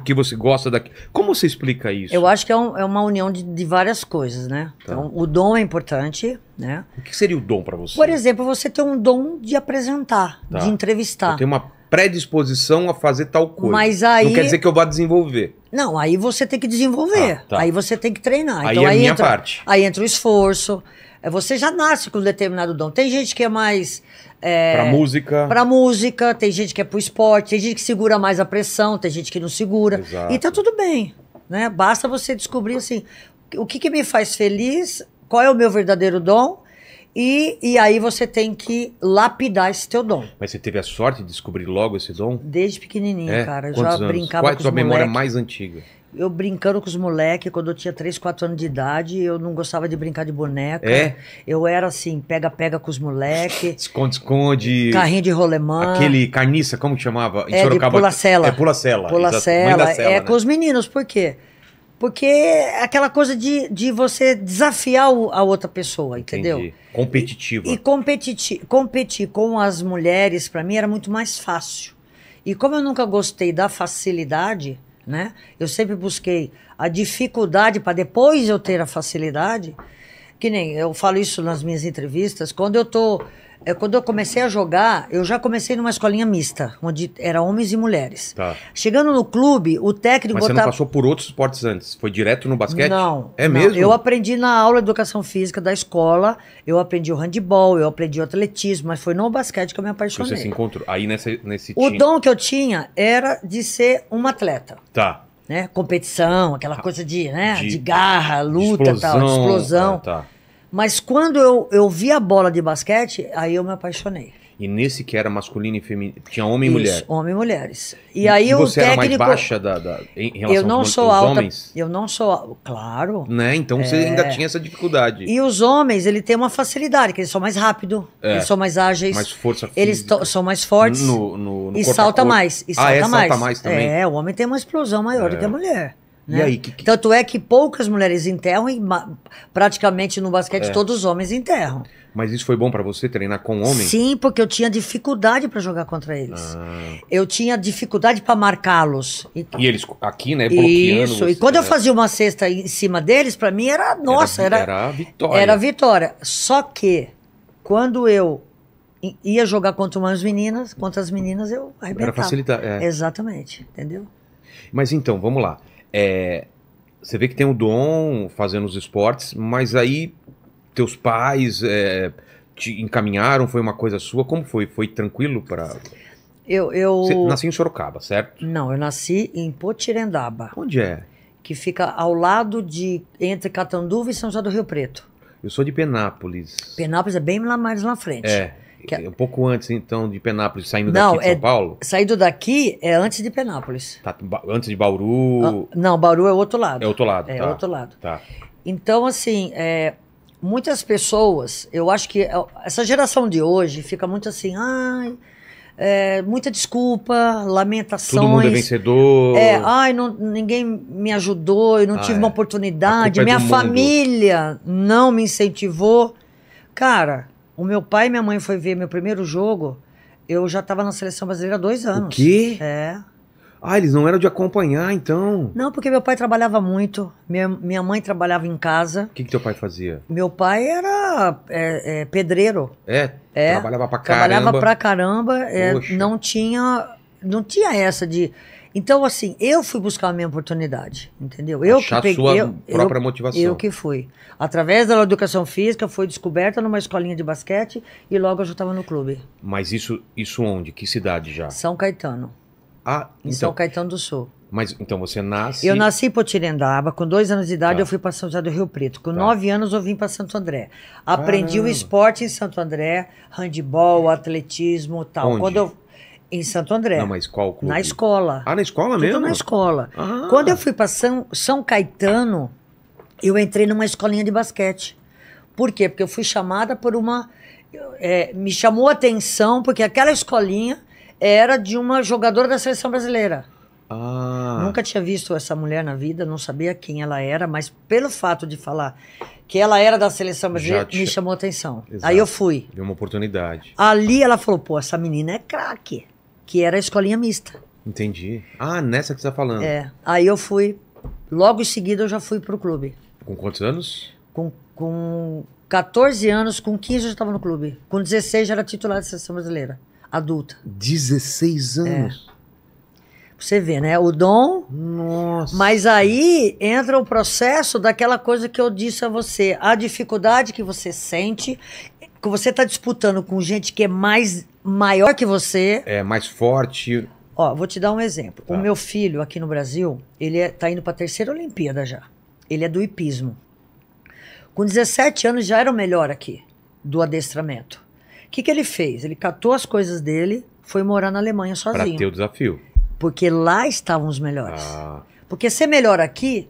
porque você gosta daqui. Como você explica isso? Eu acho que é, um, é uma união de, de, várias coisas, né? Tá. Então, o dom é importante, né? O que seria o dom para você? Por exemplo, você tem um dom de apresentar, tá. de entrevistar. Eu tenho uma predisposição a fazer tal coisa. Mas aí... Não quer dizer que eu vá desenvolver. Não, aí você tem que desenvolver. Ah, tá. Aí você tem que treinar. Aí então, é a minha entra, parte. Aí entra o esforço. É, você já nasce com um determinado dom. Tem gente que é mais. É, pra música. Pra música, tem gente que é pro esporte, tem gente que segura mais a pressão, tem gente que não segura. Exato. E tá tudo bem. Né? Basta você descobrir assim o que, que me faz feliz, qual é o meu verdadeiro dom. E, e aí você tem que lapidar esse teu dom. Mas você teve a sorte de descobrir logo esse dom? Desde pequenininho, é? cara. Eu já anos? brincava Qual é a sua memória mais antiga? eu brincando com os moleques, quando eu tinha 3, 4 anos de idade, eu não gostava de brincar de boneca. É? Eu era assim, pega-pega com os moleques. Esconde, esconde. Carrinho de rolemã. Aquele carniça, como chamava? Em é, Sorocaba. Pula-cela. É, pula-cela. Pula-cela. É, né? com os meninos, por quê? Porque é aquela coisa de, de você desafiar o, a outra pessoa, entendeu? Entendi. Competitiva. E, e competi competir com as mulheres, para mim, era muito mais fácil. E como eu nunca gostei da facilidade né? Eu sempre busquei a dificuldade para depois eu ter a facilidade. Que nem eu falo isso nas minhas entrevistas, quando eu estou é quando eu comecei a jogar, eu já comecei numa escolinha mista, onde era homens e mulheres. Tá. Chegando no clube, o técnico Mas botava... você não passou por outros esportes antes? Foi direto no basquete? Não. É não. mesmo? Eu aprendi na aula de educação física da escola, eu aprendi o handball, eu aprendi o atletismo, mas foi no basquete que eu me apaixonei. Você se encontrou aí nessa, nesse O dom que eu tinha era de ser uma atleta. Tá. Né? Competição, aquela ah, coisa de, né? de, de garra, luta, de explosão, tal, de explosão. É, tá. Mas quando eu, eu vi a bola de basquete, aí eu me apaixonei. E nesse que era masculino e feminino, tinha homem e mulher. Homem e mulheres. E, e aí e você o técnico... era mais baixa da, da em relação eu não aos, sou alta, homens? Eu não sou claro. Né? Então é... você ainda tinha essa dificuldade. E os homens, ele tem uma facilidade, que eles são mais rápidos, é. eles são mais ágeis. Mais força física. Eles são mais fortes. No, no, no e ah, é, salta mais. E salta ah, é, mais. salta mais também? É, o homem tem uma explosão maior do que a é. mulher. Né? Aí, que, que... Tanto é que poucas mulheres enterram e praticamente no basquete é. todos os homens enterram. Mas isso foi bom para você treinar com homens? Sim, porque eu tinha dificuldade para jogar contra eles. Ah. Eu tinha dificuldade para marcá-los. E... e, eles aqui, né, bloqueando. Isso. Você, e quando né? eu fazia uma cesta em cima deles, para mim era nossa, era era, era vitória. Era vitória. Só que quando eu ia jogar contra umas meninas, contra as meninas eu arrebentava. Era facilitar, é. Exatamente, entendeu? Mas então, vamos lá. É, você vê que tem o Dom fazendo os esportes, mas aí teus pais é, te encaminharam, foi uma coisa sua? Como foi? Foi tranquilo para... Eu, eu... Você nasci em Sorocaba, certo? Não, eu nasci em Potirendaba. Onde é? Que fica ao lado de... entre Catanduva e São José do Rio Preto. Eu sou de Penápolis. Penápolis é bem lá mais na frente. É. Que... É um pouco antes, então, de Penápolis, saindo não, daqui de é, São Paulo? Saindo daqui é antes de Penápolis. Tá, antes de Bauru. Ah, não, Bauru é outro lado. É outro lado. É tá. outro lado. Tá. Então, assim, é, muitas pessoas, eu acho que é, essa geração de hoje fica muito assim, ai. É, muita desculpa, lamentações. Todo mundo é vencedor. É, ai, não, ninguém me ajudou, eu não ah, tive uma é. oportunidade, minha família mundo. não me incentivou. Cara, o meu pai e minha mãe foi ver meu primeiro jogo. Eu já estava na seleção brasileira há dois anos. O quê? É. Ah, eles não eram de acompanhar, então. Não, porque meu pai trabalhava muito, minha, minha mãe trabalhava em casa. O que, que teu pai fazia? Meu pai era é, é, pedreiro. É, é, Trabalhava pra caramba. Trabalhava pra caramba. É, não tinha. Não tinha essa de então, assim, eu fui buscar a minha oportunidade, entendeu? Eu Achar que peguei. Sua eu, própria eu, motivação. Eu que fui. Através da educação física, foi descoberta numa escolinha de basquete e logo eu já estava no clube. Mas isso, isso onde? Que cidade já? São Caetano. Ah, então. Em São Caetano do Sul. Mas então você nasce. Eu nasci em Potirendaba, com dois anos de idade tá. eu fui para São José do Rio Preto. Com tá. nove anos eu vim para Santo André. Aprendi Caramba. o esporte em Santo André, handebol, atletismo tal. Onde? Quando eu em Santo André. Não, mas qual clube? Na escola. Ah, na escola Tudo mesmo? na escola. Ah. Quando eu fui para São, São Caetano, eu entrei numa escolinha de basquete. Por quê? Porque eu fui chamada por uma. É, me chamou a atenção, porque aquela escolinha era de uma jogadora da seleção brasileira. Ah. Nunca tinha visto essa mulher na vida, não sabia quem ela era, mas pelo fato de falar que ela era da seleção brasileira, te... me chamou a atenção. Exato. Aí eu fui. Deu uma oportunidade. Ali ela falou: pô, essa menina é craque que era a escolinha mista. Entendi. Ah, nessa que você tá falando. É. Aí eu fui, logo em seguida eu já fui pro clube. Com quantos anos? Com, com 14 anos, com 15 eu já estava no clube. Com 16 já era titular de seleção brasileira, adulta. 16 é. anos? É. você vê, né? O dom. Nossa. Mas aí entra o processo daquela coisa que eu disse a você. A dificuldade que você sente porque você tá disputando com gente que é mais maior que você. É, mais forte. Ó, vou te dar um exemplo. Tá. O meu filho aqui no Brasil, ele é, tá indo pra terceira Olimpíada já. Ele é do hipismo. Com 17 anos já era o melhor aqui do adestramento. O que, que ele fez? Ele catou as coisas dele, foi morar na Alemanha sozinho. Pra ter o desafio. Porque lá estavam os melhores. Ah. Porque ser melhor aqui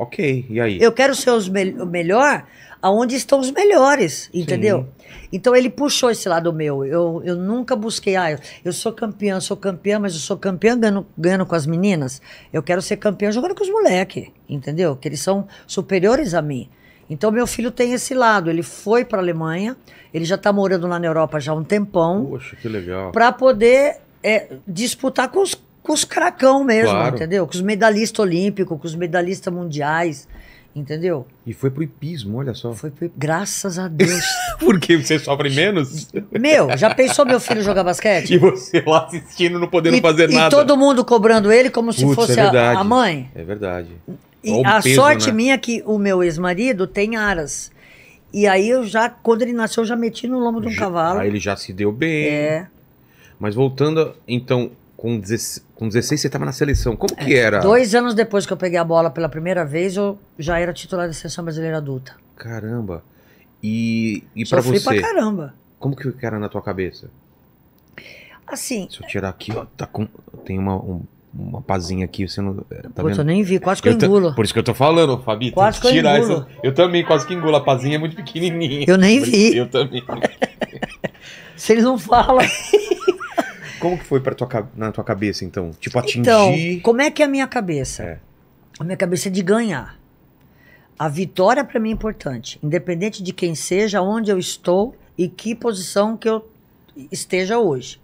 Ok, e aí? Eu quero ser me o melhor aonde estão os melhores, entendeu? Sim. Então ele puxou esse lado meu. Eu, eu nunca busquei, ah, eu, eu sou campeã, sou campeã, mas eu sou campeã ganhando, ganhando com as meninas. Eu quero ser campeã jogando com os moleques, entendeu? Que eles são superiores a mim. Então meu filho tem esse lado. Ele foi para a Alemanha, ele já está morando lá na Europa já há um tempão. Poxa, que legal. Para poder é, disputar com os com os cracão mesmo, claro. entendeu? Com os medalhistas olímpicos, com os medalhistas mundiais, entendeu? E foi pro hipismo, olha só. Foi pro... Graças a Deus. Porque você sofre menos? Meu, já pensou meu filho jogar basquete? E você lá assistindo, não podendo e, fazer e nada. E todo mundo cobrando ele como se é fosse é a, a, mãe. É verdade. E a peso, sorte né? minha é que o meu ex-marido tem aras. E aí eu já, quando ele nasceu, eu já meti no lombo de um já, cavalo. Aí ele já se deu bem. É. Mas voltando, então, com, 16, com 16 você estava na seleção. Como que é, era? Dois anos depois que eu peguei a bola pela primeira vez, eu já era titular da seleção brasileira adulta. Caramba. E, e para você? pra caramba. Como que era na tua cabeça? Assim. Se eu tirar aqui, ó, tá com, tem uma, um, uma pazinha aqui, você não. Tá Putz, eu nem vi, quase que eu, engulo. engulo. Por isso que eu tô falando, Fabi. Quase que eu engulo. Essa, eu também, quase que engulo. A pazinha é muito pequenininha. Eu nem vi. Eu também. Se eles não falam. Como que foi para tua, na tua cabeça, então? Tipo, atingir... Então, como é que é a minha cabeça? É. A minha cabeça é de ganhar. A vitória para mim é importante, independente de quem seja, onde eu estou e que posição que eu esteja hoje.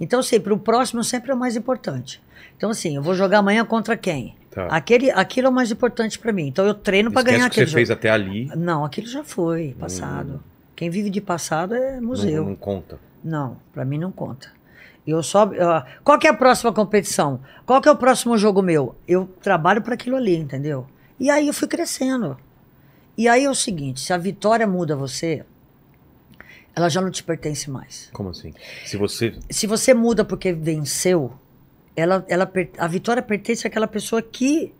Então, sei, para o próximo sempre é o mais importante. Então, assim, eu vou jogar amanhã contra quem? Tá. Aquele, aquilo é o mais importante para mim. Então, eu treino para ganhar que aquele. você jogo. fez até ali? Não, aquilo já foi passado. Hum. Quem vive de passado é museu. Não, não conta. Não, para mim não conta. Eu só. Uh, qual que é a próxima competição? Qual que é o próximo jogo meu? Eu trabalho para aquilo ali, entendeu? E aí eu fui crescendo. E aí é o seguinte: se a vitória muda você, ela já não te pertence mais. Como assim? Se você. Se você muda porque venceu, ela, ela, a vitória pertence àquela pessoa que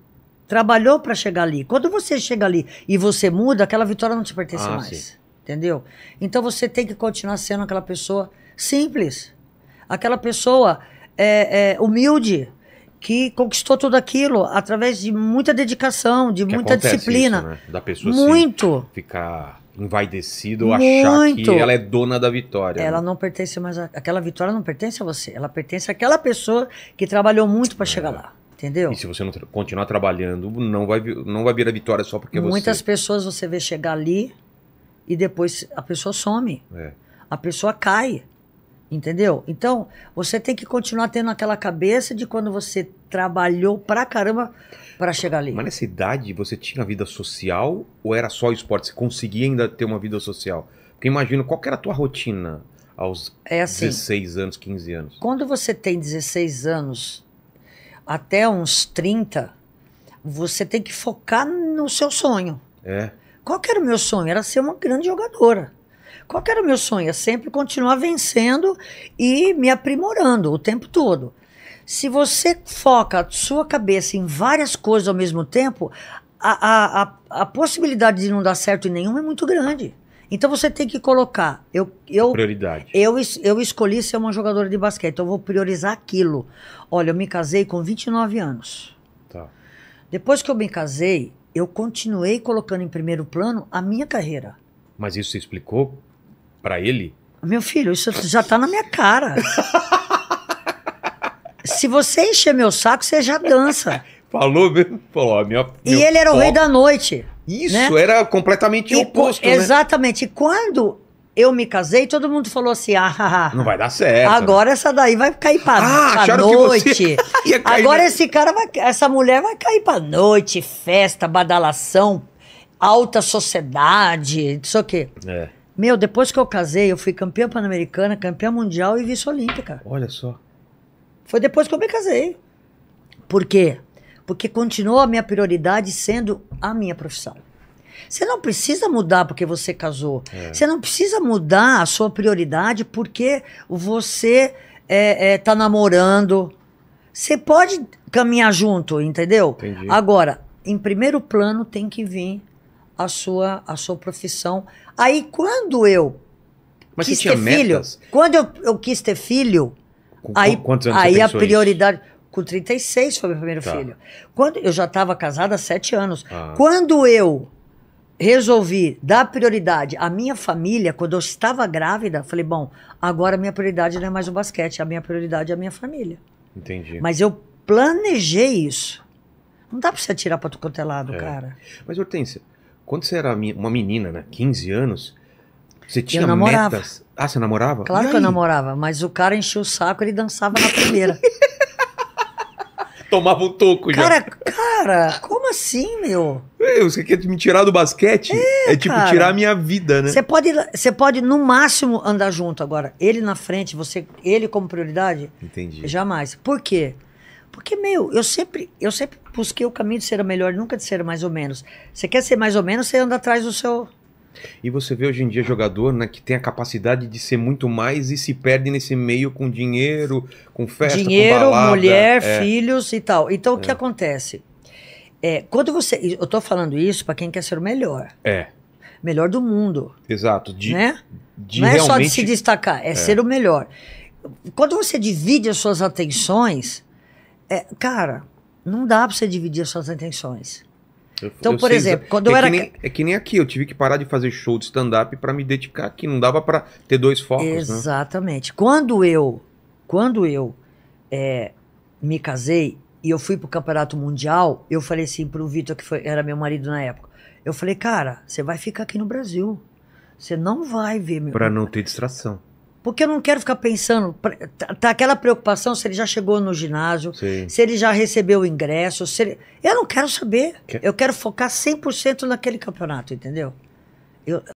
trabalhou para chegar ali. Quando você chega ali e você muda, aquela vitória não te pertence ah, mais. Sim. Entendeu? Então você tem que continuar sendo aquela pessoa simples aquela pessoa é, é, humilde que conquistou tudo aquilo através de muita dedicação, de que muita disciplina. Isso, né? Da pessoa muito ficar envaidecido ou achar que ela é dona da vitória. Ela né? não pertence mais a... aquela vitória não pertence a você, ela pertence àquela pessoa que trabalhou muito para é. chegar lá. Entendeu? E se você não tra continuar trabalhando, não vai, não vai vir a vitória só porque Muitas você. Muitas pessoas você vê chegar ali e depois a pessoa some. É. A pessoa cai. Entendeu? Então, você tem que continuar tendo aquela cabeça de quando você trabalhou pra caramba para chegar ali. Mas nessa idade, você tinha vida social ou era só esporte? Você conseguia ainda ter uma vida social? Porque imagina qual era a tua rotina aos é assim, 16 anos, 15 anos? Quando você tem 16 anos até uns 30, você tem que focar no seu sonho. É. Qual era o meu sonho? Era ser uma grande jogadora. Qual era o meu sonho? É sempre continuar vencendo e me aprimorando o tempo todo. Se você foca a sua cabeça em várias coisas ao mesmo tempo, a, a, a, a possibilidade de não dar certo em nenhuma é muito grande. Então você tem que colocar. Eu, eu, Prioridade. Eu, eu escolhi ser uma jogadora de basquete, então eu vou priorizar aquilo. Olha, eu me casei com 29 anos. Tá. Depois que eu me casei, eu continuei colocando em primeiro plano a minha carreira. Mas isso você explicou para ele? Meu filho, isso já tá na minha cara. Se você encher meu saco, você já dança. Falou mesmo? Falou, minha, E ele era o rei da noite. Isso, né? era completamente e oposto. né? Exatamente. E quando eu me casei, todo mundo falou assim: ah, não vai dar certo. Né? Agora né? essa daí vai cair pra, ah, pra noite. agora na... Né? esse cara vai. Essa mulher vai cair pra noite, festa, badalação, alta sociedade, isso aqui. o quê. É. Meu, depois que eu casei, eu fui campeã pan-americana, campeã mundial e vice-olímpica. Olha só. Foi depois que eu me casei. Por quê? Porque continuou a minha prioridade sendo a minha profissão. Você não precisa mudar porque você casou. É. Você não precisa mudar a sua prioridade porque você está é, é tá namorando. Você pode caminhar junto, entendeu? Entendi. Agora, em primeiro plano tem que vir a sua, a sua profissão. Aí quando eu Mas quis ter metas? filho, quando eu, eu quis ter filho, com, aí, quantos anos aí a prioridade. Isso? Com 36 foi meu primeiro tá. filho. Quando eu já estava casada há sete anos. Ah. Quando eu resolvi dar prioridade à minha família, quando eu estava grávida, falei, bom, agora minha prioridade não é mais o basquete, a minha prioridade é a minha família. Entendi. Mas eu planejei isso. Não dá pra você atirar pra tu cotelado é lado, é. cara. Mas, Hortência, quando você era uma menina, né? 15 anos, você tinha eu metas. Ah, você namorava? Claro que eu namorava, mas o cara encheu o saco, ele dançava na primeira. Tomava um toco já. Cara, como assim, meu? Ei, você quer me tirar do basquete? É, é tipo cara, tirar a minha vida, né? Você pode, você pode, no máximo, andar junto agora. Ele na frente, você, ele como prioridade? Entendi. Jamais. Por quê? Porque, meu, eu sempre, eu sempre busquei o caminho de ser a melhor, nunca de ser mais ou menos. Você quer ser mais ou menos, você anda atrás do seu. E você vê hoje em dia jogador né, que tem a capacidade de ser muito mais e se perde nesse meio com dinheiro, com festa, dinheiro, com balada, mulher, é. filhos e tal. Então, o que é. acontece? É, quando você. Eu tô falando isso para quem quer ser o melhor. É. Melhor do mundo. Exato. De, né? de Não é só de se destacar, é, é ser o melhor. Quando você divide as suas atenções, é, cara, não dá para você dividir as suas intenções. Eu, então, eu por exemplo, quando é eu era. Que nem, é que nem aqui, eu tive que parar de fazer show de stand-up para me dedicar aqui. Não dava para ter dois focos. Né? Exatamente. Né? Quando eu, quando eu é, me casei e eu fui pro campeonato mundial, eu falei assim pro Vitor, que foi, era meu marido na época. Eu falei, cara, você vai ficar aqui no Brasil. Você não vai ver meu. Pra não ter distração. Porque eu não quero ficar pensando, tá, tá aquela preocupação se ele já chegou no ginásio, Sim. se ele já recebeu o ingresso, se ele... eu não quero saber. Que... Eu quero focar 100% naquele campeonato, entendeu? Eu,